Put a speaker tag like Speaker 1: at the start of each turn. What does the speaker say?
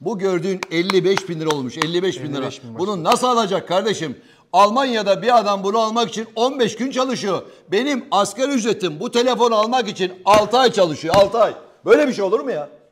Speaker 1: Bu gördüğün 55 bin lira olmuş. 55 bin lira. 55 bin Bunu nasıl alacak kardeşim? Almanya'da bir adam bunu almak için 15 gün çalışıyor. Benim asgari ücretim bu telefonu almak için 6 ay çalışıyor. 6 ay. Böyle bir şey olur mu ya?